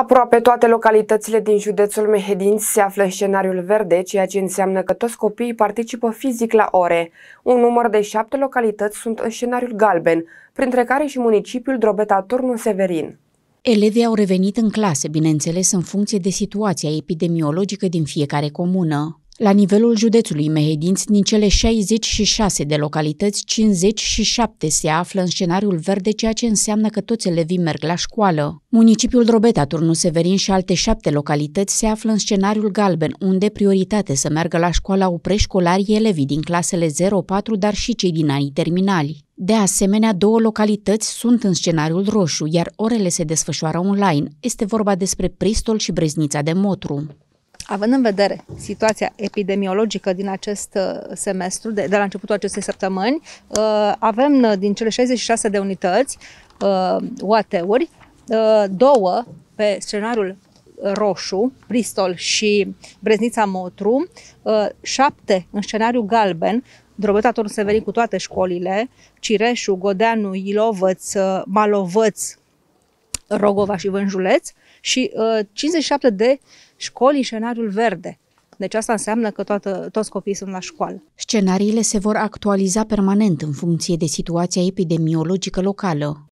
Aproape toate localitățile din județul Mehedinți se află în scenariul verde, ceea ce înseamnă că toți copiii participă fizic la ore. Un număr de șapte localități sunt în scenariul galben, printre care și municipiul Drobeta Turnul Severin. Elevii au revenit în clase, bineînțeles, în funcție de situația epidemiologică din fiecare comună. La nivelul județului Mehedinți, din cele 66 de localități, 57 se află în scenariul verde, ceea ce înseamnă că toți elevii merg la școală. Municipiul Drobeta, Turnu Severin și alte șapte localități se află în scenariul galben, unde prioritate să meargă la școală au preșcolarii elevii din clasele 0-4, dar și cei din anii terminali. De asemenea, două localități sunt în scenariul roșu, iar orele se desfășoară online. Este vorba despre Pristol și Breznița de Motru. Având în vedere situația epidemiologică din acest uh, semestru, de, de la începutul acestei săptămâni, uh, avem uh, din cele 66 de unități UAT-uri, două pe scenariul roșu, Bristol și Breznița Motru, șapte în scenariul galben, Drobeta Tornu Severin cu toate școlile, Cireșu, Godeanu, Ilovăț, Malovăț, Rogova și Vânjuleț și uh, 57 de școli în scenariul verde. Deci asta înseamnă că toată, toți copiii sunt la școală. Scenariile se vor actualiza permanent în funcție de situația epidemiologică locală.